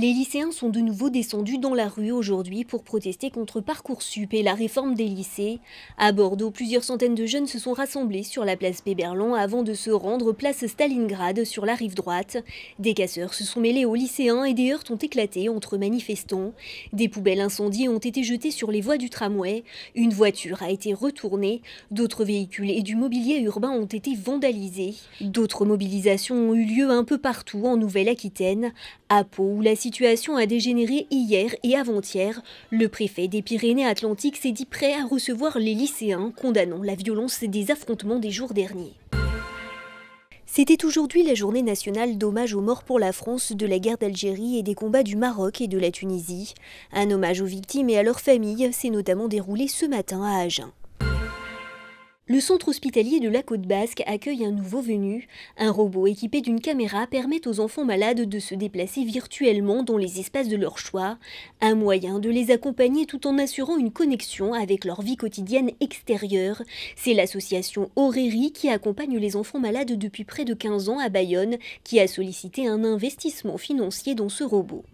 Les lycéens sont de nouveau descendus dans la rue aujourd'hui pour protester contre Parcoursup et la réforme des lycées. À Bordeaux, plusieurs centaines de jeunes se sont rassemblés sur la place Péberlon avant de se rendre place Stalingrad sur la rive droite. Des casseurs se sont mêlés aux lycéens et des heurts ont éclaté entre manifestants. Des poubelles incendiées ont été jetées sur les voies du tramway. Une voiture a été retournée. D'autres véhicules et du mobilier urbain ont été vandalisés. D'autres mobilisations ont eu lieu un peu partout en Nouvelle-Aquitaine, à Pau où la situation a dégénéré hier et avant-hier. Le préfet des Pyrénées-Atlantiques s'est dit prêt à recevoir les lycéens condamnant la violence des affrontements des jours derniers. C'était aujourd'hui la journée nationale d'hommage aux morts pour la France de la guerre d'Algérie et des combats du Maroc et de la Tunisie. Un hommage aux victimes et à leurs familles s'est notamment déroulé ce matin à Agen. Le centre hospitalier de la Côte Basque accueille un nouveau venu. Un robot équipé d'une caméra permet aux enfants malades de se déplacer virtuellement dans les espaces de leur choix, un moyen de les accompagner tout en assurant une connexion avec leur vie quotidienne extérieure. C'est l'association Auréry qui accompagne les enfants malades depuis près de 15 ans à Bayonne qui a sollicité un investissement financier dans ce robot.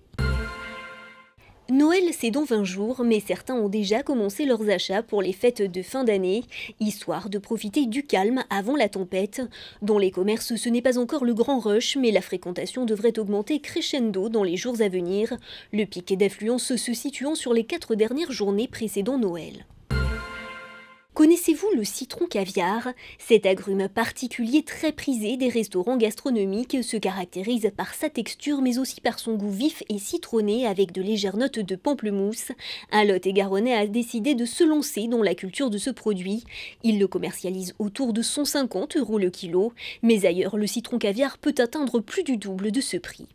Noël, c'est dans 20 jours, mais certains ont déjà commencé leurs achats pour les fêtes de fin d'année, histoire de profiter du calme avant la tempête. Dans les commerces, ce n'est pas encore le grand rush, mais la fréquentation devrait augmenter crescendo dans les jours à venir, le pic d'affluence se situant sur les quatre dernières journées précédant Noël. Connaissez-vous le citron caviar Cet agrume particulier très prisé des restaurants gastronomiques se caractérise par sa texture mais aussi par son goût vif et citronné avec de légères notes de pamplemousse. Un et Garonnet a décidé de se lancer dans la culture de ce produit. Il le commercialise autour de 150 euros le kilo, mais ailleurs le citron caviar peut atteindre plus du double de ce prix.